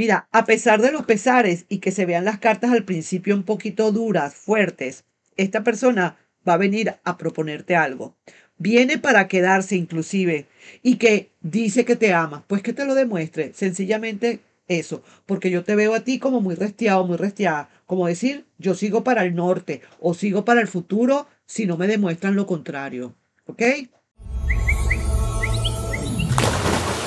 Mira, a pesar de los pesares y que se vean las cartas al principio un poquito duras, fuertes, esta persona va a venir a proponerte algo. Viene para quedarse inclusive y que dice que te ama, pues que te lo demuestre. Sencillamente eso, porque yo te veo a ti como muy restiado, muy restiada, como decir, yo sigo para el norte o sigo para el futuro si no me demuestran lo contrario, ¿ok?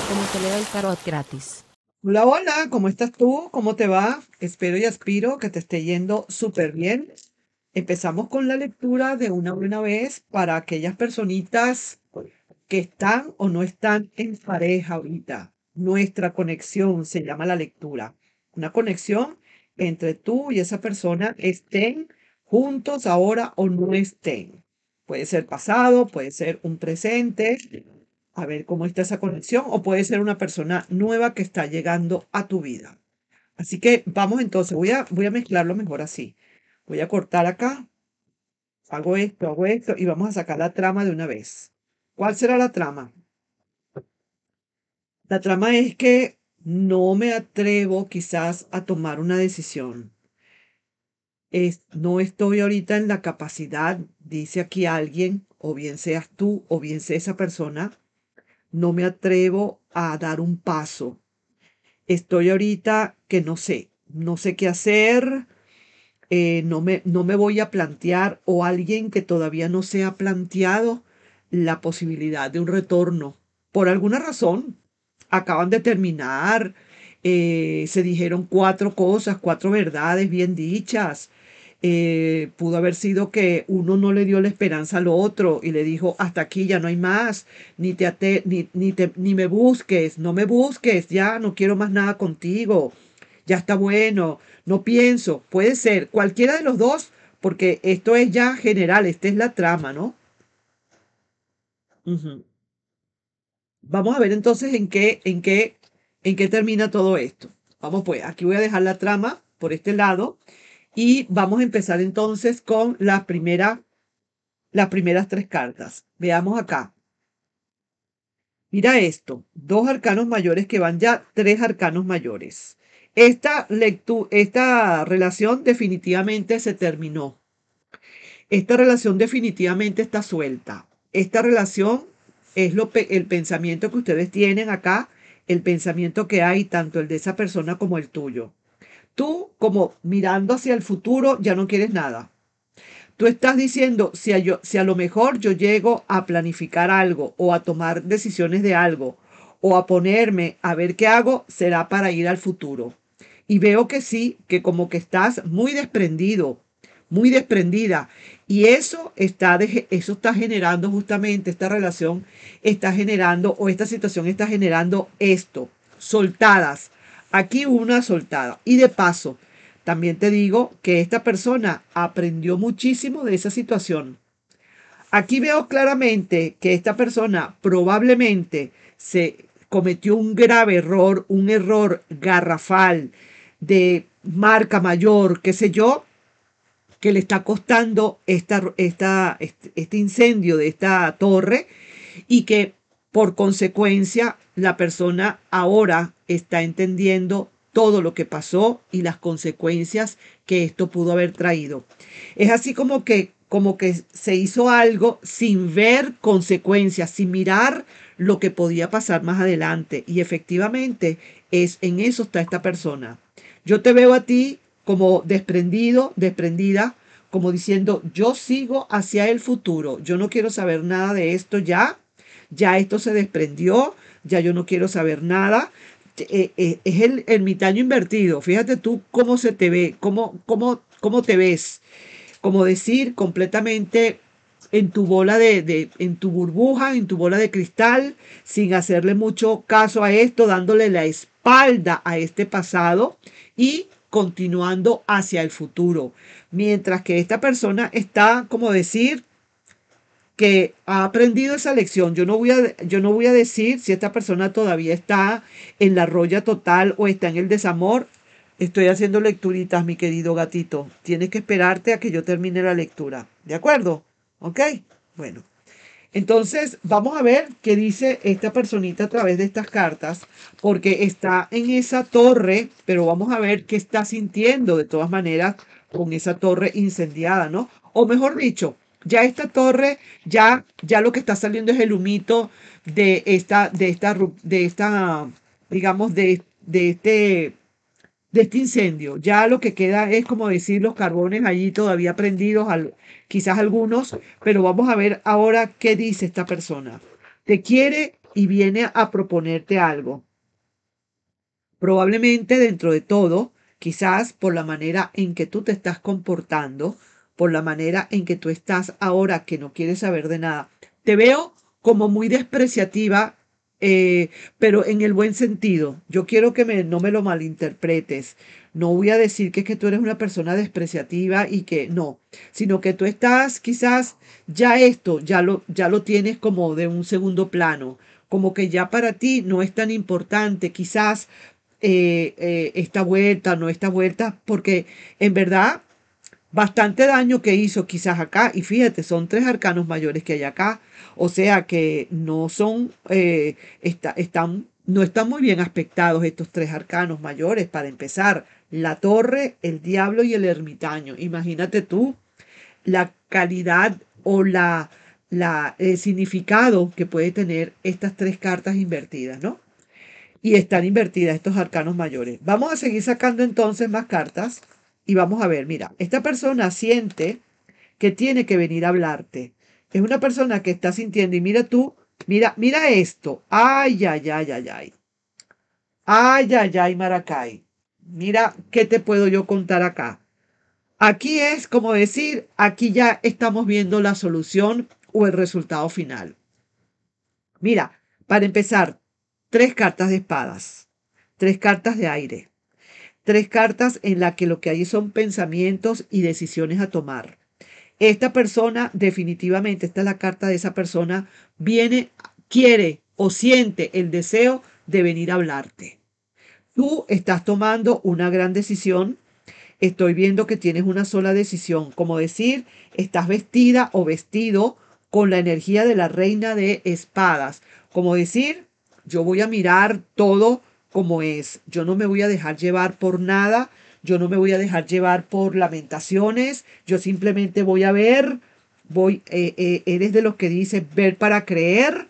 Como te da el tarot gratis. Hola, hola, ¿cómo estás tú? ¿Cómo te va? Espero y aspiro que te esté yendo súper bien. Empezamos con la lectura de una buena vez para aquellas personitas que están o no están en pareja ahorita. Nuestra conexión se llama la lectura. Una conexión entre tú y esa persona estén juntos ahora o no estén. Puede ser pasado, puede ser un presente, a ver cómo está esa conexión o puede ser una persona nueva que está llegando a tu vida. Así que vamos entonces, voy a, voy a mezclarlo mejor así. Voy a cortar acá, hago esto, hago esto y vamos a sacar la trama de una vez. ¿Cuál será la trama? La trama es que no me atrevo quizás a tomar una decisión. no estoy ahorita en la capacidad, dice aquí alguien, o bien seas tú, o bien sea esa persona, no me atrevo a dar un paso. Estoy ahorita que no sé, no sé qué hacer, eh, no, me, no me voy a plantear o alguien que todavía no se ha planteado la posibilidad de un retorno. Por alguna razón, acaban de terminar, eh, se dijeron cuatro cosas, cuatro verdades bien dichas, eh, pudo haber sido que uno no le dio la esperanza al otro y le dijo, hasta aquí ya no hay más, ni, te, ni, ni, me busques, no me busques, ya no quiero más nada contigo, ya está bueno, no pienso, puede ser cualquiera de los dos, porque esto es ya general, esta es la trama, ¿no? Vamos a ver entonces en qué, en qué, en qué termina todo esto. Vamos pues, aquí voy a dejar la trama por este lado. Y vamos a empezar entonces con la primera, las primeras tres cartas. Veamos acá. Mira esto, dos arcanos mayores que van ya tres arcanos mayores. Esta, esta relación definitivamente se terminó. Esta relación definitivamente está suelta. Esta relación es lo el pensamiento que ustedes tienen acá, el pensamiento que hay, tanto el de esa persona como el tuyo. Tú, como mirando hacia el futuro, ya no quieres nada. Tú estás diciendo, si a, si lo mejor yo llego a planificar algo o a tomar decisiones de algo o a ponerme a ver qué hago, será para ir al futuro. Y veo que sí, que como que estás muy desprendido, muy desprendida. Y eso está, eso está generando justamente, esta relación está generando o esta situación está generando esto, soltadas, Aquí una soltada. Y de paso, también te digo que esta persona aprendió muchísimo de esa situación. Aquí veo claramente que esta persona probablemente se cometió un grave error, un error garrafal de marca mayor, qué sé yo, que le está costando esta, esta, este, este incendio de esta torre y que por consecuencia, la persona ahora está entendiendo todo lo que pasó y las consecuencias que esto pudo haber traído. Es así como que como que se hizo algo sin ver consecuencias, sin mirar lo que podía pasar más adelante y efectivamente es en eso está esta persona. Yo te veo a ti como desprendido, desprendida, como diciendo, yo sigo hacia el futuro, yo no quiero saber nada de esto ya, ya esto se desprendió, ya yo no quiero saber nada. Eh, eh, es el ermitaño invertido. Fíjate tú cómo se te ve, cómo, cómo, cómo te ves. Como decir, completamente en tu bola de, de, en tu burbuja, en tu bola de cristal, sin hacerle mucho caso a esto, dándole la espalda a este pasado y continuando hacia el futuro. Mientras que esta persona está, como decir, que ha aprendido esa lección. Yo no, voy a, yo no voy a decir si esta persona todavía está en la roya total o está en el desamor. Estoy haciendo lecturitas, mi querido gatito. Tienes que esperarte a que yo termine la lectura. ¿De acuerdo? ¿Ok? Bueno. Entonces, vamos a ver qué dice esta personita a través de estas cartas, porque está en esa torre, pero vamos a ver qué está sintiendo de todas maneras con esa torre incendiada, ¿no? O mejor dicho, ya esta torre, ya, ya lo que está saliendo es el humito de esta, de esta, de esta, digamos, de, de este de este incendio. Ya lo que queda es, como decir, los carbones allí todavía prendidos, quizás algunos, pero vamos a ver ahora qué dice esta persona. Te quiere y viene a proponerte algo. Probablemente dentro de todo, quizás por la manera en que tú te estás comportando, por la manera en que tú estás ahora, que no quieres saber de nada. Te veo como muy despreciativa, eh, pero en el buen sentido. Yo quiero que me, no me lo malinterpretes. No voy a decir que es que tú eres una persona despreciativa y que no, sino que tú estás quizás ya esto, ya lo, ya lo tienes como de un segundo plano, como que ya para ti no es tan importante quizás eh, eh, esta vuelta, no esta vuelta, porque en verdad bastante daño que hizo quizás acá. Y fíjate, son tres arcanos mayores que hay acá. O sea que no son, eh, están, no están muy bien aspectados estos tres arcanos mayores para empezar. La torre, el diablo y el ermitaño. Imagínate tú la calidad o la, la, el significado que puede tener estas tres cartas invertidas, ¿no? Y están invertidas estos arcanos mayores. Vamos a seguir sacando entonces más cartas y vamos a ver, mira, esta persona siente que tiene que venir a hablarte. Es una persona que está sintiendo y mira tú, mira, mira esto. Ay, ay, ay, ay, ay. Ay, ay, ay, Maracay. Mira, ¿qué te puedo yo contar acá? Aquí es como decir, aquí ya estamos viendo la solución o el resultado final. Mira, para empezar, tres cartas de espadas, tres cartas de aire, Tres cartas en las que lo que hay son pensamientos y decisiones a tomar. Esta persona, definitivamente, esta es la carta de esa persona, viene, quiere o siente el deseo de venir a hablarte. Tú estás tomando una gran decisión. Estoy viendo que tienes una sola decisión, como decir, estás vestida o vestido con la energía de la reina de espadas, como decir, yo voy a mirar todo como es. Yo no me voy a dejar llevar por nada, yo no me voy a dejar llevar por lamentaciones, yo simplemente voy a ver, voy, eh, eh, eres de los que dice ver para creer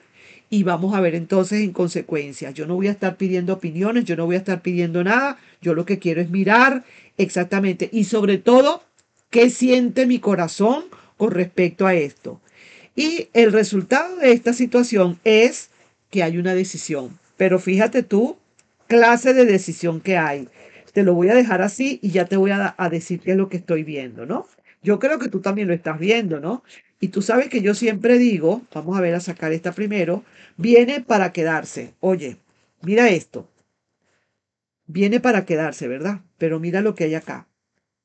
y vamos a ver entonces en consecuencia. Yo no voy a estar pidiendo opiniones, yo no voy a estar pidiendo nada, yo lo que quiero es mirar exactamente y sobre todo qué siente mi corazón con respecto a esto. Y el resultado de esta situación es que hay una decisión. Pero fíjate tú clase de decisión que hay. Te lo voy a dejar así y ya te voy a, decir qué es lo que estoy viendo, ¿no? Yo creo que tú también lo estás viendo, ¿no? Y tú sabes que yo siempre digo, vamos a ver a sacar esta primero, viene para quedarse. Oye, mira esto. Viene para quedarse, ¿verdad? Pero mira lo que hay acá.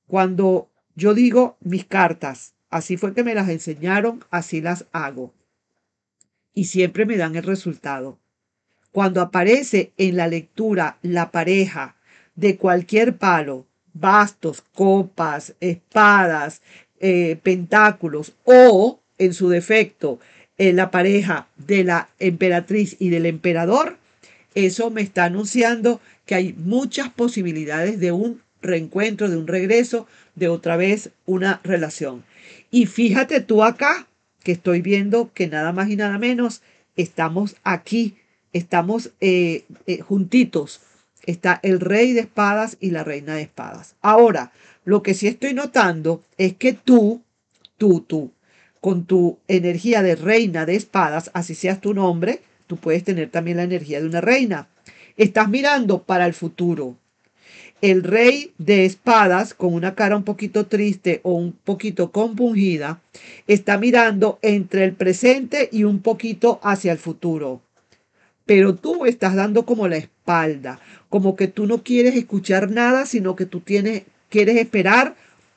Cuando yo digo mis cartas, así fue que me las enseñaron, así las hago. Y siempre me dan el resultado. Cuando aparece en la lectura la pareja de cualquier palo, bastos, copas, espadas, eh, pentáculos o, en su defecto, eh, la pareja de la emperatriz y del emperador, eso me está anunciando que hay muchas posibilidades de un reencuentro, de un regreso, de otra vez una relación. Y fíjate tú acá, que estoy viendo que nada más y nada menos estamos aquí estamos eh, eh, juntitos. Está el rey de espadas y la reina de espadas. Ahora, lo que sí estoy notando es que tú, tú, tú, con tu energía de reina de espadas, así seas tu nombre, tú puedes tener también la energía de una reina. Estás mirando para el futuro. El rey de espadas, con una cara un poquito triste o un poquito compungida, está mirando entre el presente y un poquito hacia el futuro pero tú estás dando como la espalda, como que tú no quieres escuchar nada, sino que tú tienes, quieres esperar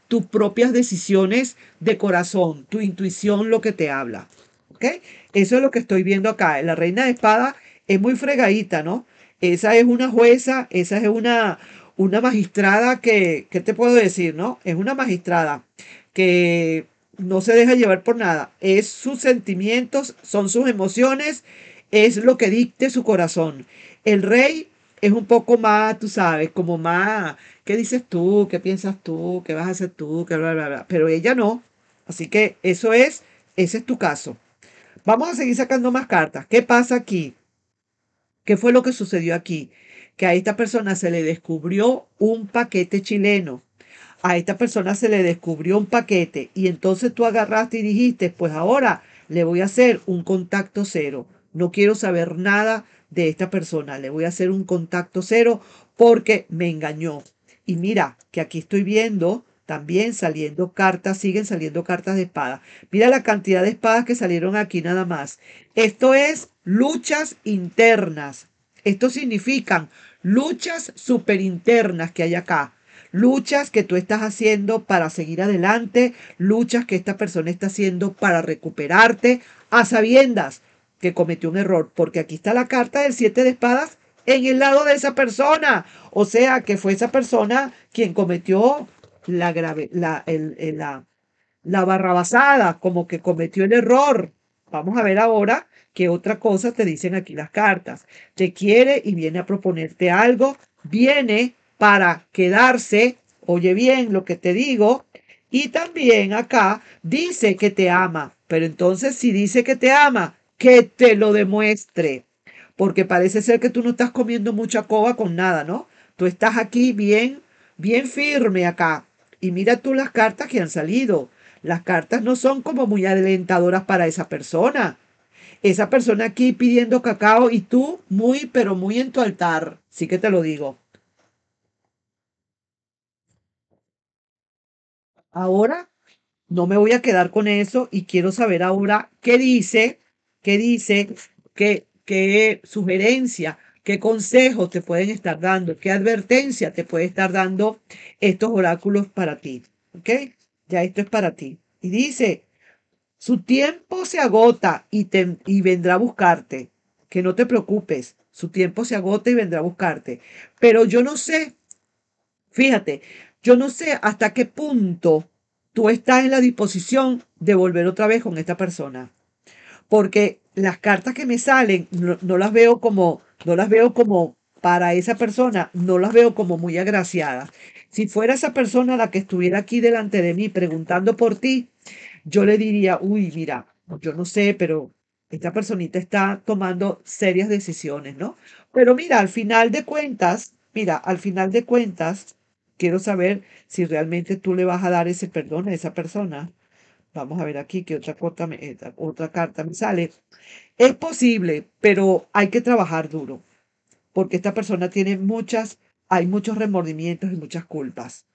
tus propias decisiones de corazón, tu intuición lo que te habla. ¿Ok? Eso es lo que estoy viendo acá. La reina de espada es muy fregadita, ¿no? Esa es una jueza, esa es una, una magistrada que, ¿qué te puedo decir, no? Es una magistrada que no se deja llevar por nada. Es sus sentimientos, son sus emociones es lo que dicte su corazón. El rey es un poco más, tú sabes, como más, ¿qué dices tú? ¿Qué piensas tú? ¿Qué vas a hacer tú? ¿Qué bla, bla, bla? Pero ella no. Así que eso es, ese es tu caso. Vamos a seguir sacando más cartas. ¿Qué pasa aquí? ¿Qué fue lo que sucedió aquí? Que a esta persona se le descubrió un paquete chileno. A esta persona se le descubrió un paquete y entonces tú agarraste y dijiste, pues ahora le voy a hacer un contacto cero. No quiero saber nada de esta persona. Le voy a hacer un contacto cero porque me engañó. Y mira, que aquí estoy viendo también saliendo cartas, siguen saliendo cartas de espada. Mira la cantidad de espadas que salieron aquí nada más. Esto es luchas internas. Esto significan luchas superinternas que hay acá. Luchas que tú estás haciendo para seguir adelante, luchas que esta persona está haciendo para recuperarte, a sabiendas que cometió un error, porque aquí está la carta del siete de espadas en el lado de esa persona. O sea, que fue esa persona quien cometió la, grave, la, la, la barrabasada, como que cometió el error. Vamos a ver ahora qué otra cosa te dicen aquí las cartas. Te quiere y viene a proponerte algo, viene para quedarse, oye bien lo que te digo, y también acá dice que te ama, pero entonces si dice que te ama, que te lo demuestre. Porque parece ser que tú no estás comiendo mucha coba con nada, ¿no? Tú estás aquí bien, bien firme acá. Y mira tú las cartas que han salido. Las cartas no son como muy alentadoras para esa persona. Esa persona aquí pidiendo cacao y tú muy, pero muy en tu altar. Sí que te lo digo. Ahora no me voy a quedar con eso y quiero saber ahora qué dice que dice? ¿Qué qué sugerencia qué consejos te pueden estar dando, qué advertencia te puede estar dando estos oráculos para ti. ¿Ok? Ya esto es para ti. Y dice, su tiempo se agota y, y vendrá a buscarte. Que no te preocupes, su tiempo se agota y vendrá a buscarte. Pero yo no sé, fíjate, yo no sé hasta qué punto tú estás en la disposición de volver otra vez con esta persona porque las cartas que me salen no, las veo como, no las veo como para esa persona, no las veo como muy agraciadas. Si fuera esa persona la que estuviera aquí delante de mí preguntando por ti, yo le diría, uy, mira, yo no sé, pero esta personita está tomando serias decisiones, ¿no? Pero mira, al final de cuentas, mira, al final de cuentas, quiero saber si realmente tú le vas a dar ese perdón a esa persona. Vamos a ver aquí que otra, eh, otra carta me sale. Es posible, pero hay que trabajar duro, porque esta persona tiene muchas, hay muchos remordimientos y muchas culpas.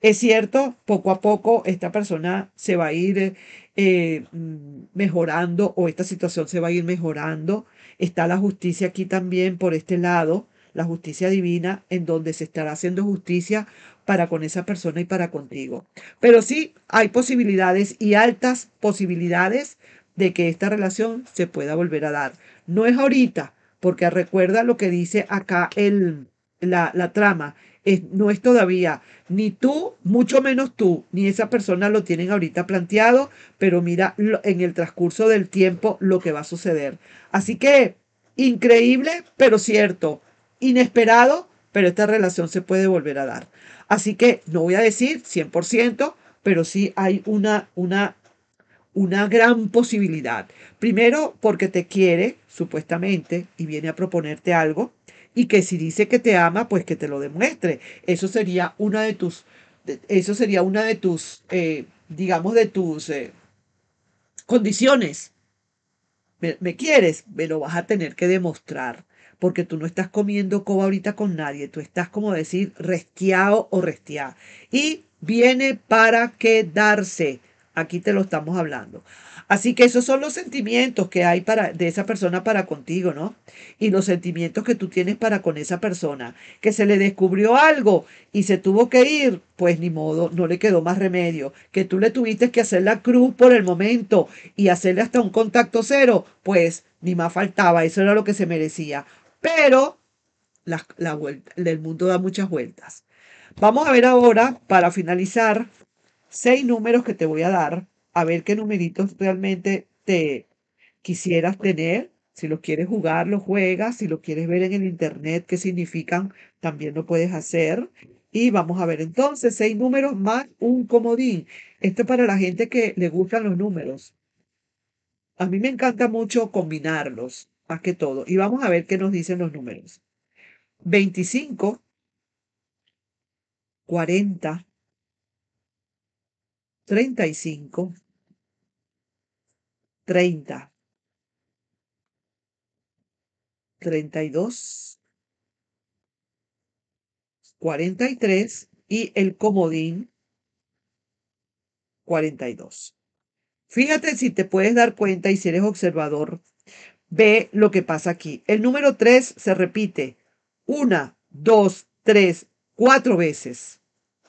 Es cierto, poco a poco esta persona se va a ir eh, mm, mejorando o esta situación se va a ir mejorando. Está la justicia aquí también por este lado la justicia divina, en donde se estará haciendo justicia para con esa persona y para contigo. Pero sí hay posibilidades y altas posibilidades de que esta relación se pueda volver a dar. No es ahorita, porque recuerda lo que dice acá el, la, trama. Es, no es todavía, ni tú, mucho menos tú, ni esa persona lo tienen ahorita planteado, pero mira en el transcurso del tiempo lo que va a suceder. Así que, increíble, pero cierto, inesperado, pero esta relación se puede volver a dar. Así que no voy a decir 100%, pero sí hay una, una, una gran posibilidad. Primero, porque te quiere, supuestamente, y viene a proponerte algo, y que si dice que te ama, pues que te lo demuestre. Eso sería una de tus, eso sería una de tus, eh, digamos, de tus eh, condiciones. me, quieres, me lo vas a tener que demostrar porque tú no estás comiendo coba ahorita con nadie, tú estás como decir restiado o restiado. Y viene para quedarse. Aquí te lo estamos hablando. Así que esos son los sentimientos que hay para, de esa persona para contigo, ¿no? Y los sentimientos que tú tienes para con esa persona, que se le descubrió algo y se tuvo que ir, pues ni modo, no le quedó más remedio, que tú le tuviste que hacer la cruz por el momento y hacerle hasta un contacto cero, pues ni más faltaba, eso era lo que se merecía. Pero el mundo da muchas vueltas. Vamos a ver ahora, para finalizar, seis números que te voy a dar, a ver qué numeritos realmente te quisieras tener. Si los quieres jugar, los juegas. Si los quieres ver en el internet, qué significan, también lo puedes hacer. Y vamos a ver entonces seis números más un comodín. Esto es para la gente que le gustan los números. A mí me encanta mucho combinarlos más que todo. Y vamos a ver qué nos dicen los números. 25, 40, 35, 30, 32, 43 y el comodín 42. Fíjate si te puedes dar cuenta y si eres observador Ve lo que pasa aquí. El número 3 se repite una, dos, tres, cuatro veces.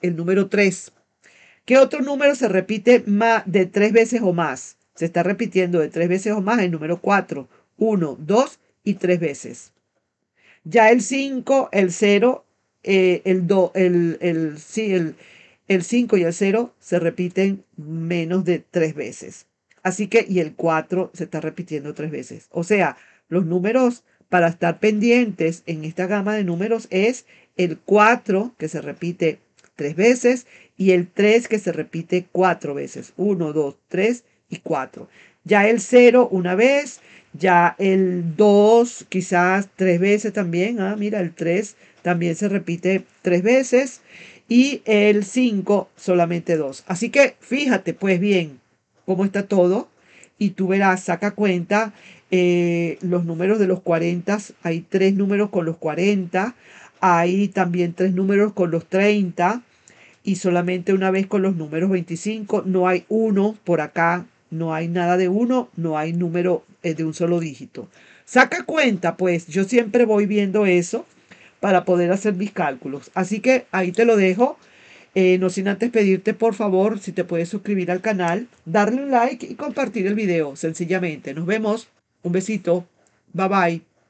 El número 3. ¿Qué otro número se repite más de tres veces o más? Se está repitiendo de tres veces o más el número 4. 1, 2 y tres veces. Ya el 5, el 0, eh, el el, el 5 y el 0 se repiten menos de tres veces. Así que, y el 4 se está repitiendo tres veces. O sea, los números para estar pendientes en esta gama de números es el 4 que se repite tres veces y el 3 que se repite cuatro veces. 1, 2, 3 y 4. Ya el 0 una vez, ya el 2 quizás tres veces también. Ah, mira, el 3 también se repite tres veces y el 5 solamente dos. Así que fíjate pues bien cómo está todo y tú verás, saca cuenta eh, los números de los 40, hay tres números con los 40, hay también tres números con los 30 y solamente una vez con los números 25, no hay uno por acá, no hay nada de uno, no hay número eh, de un solo dígito. Saca cuenta, pues yo siempre voy viendo eso para poder hacer mis cálculos. Así que ahí te lo dejo. Eh, no sin antes pedirte, por favor, si te puedes suscribir al canal, darle un like y compartir el video, sencillamente. Nos vemos. Un besito. Bye bye.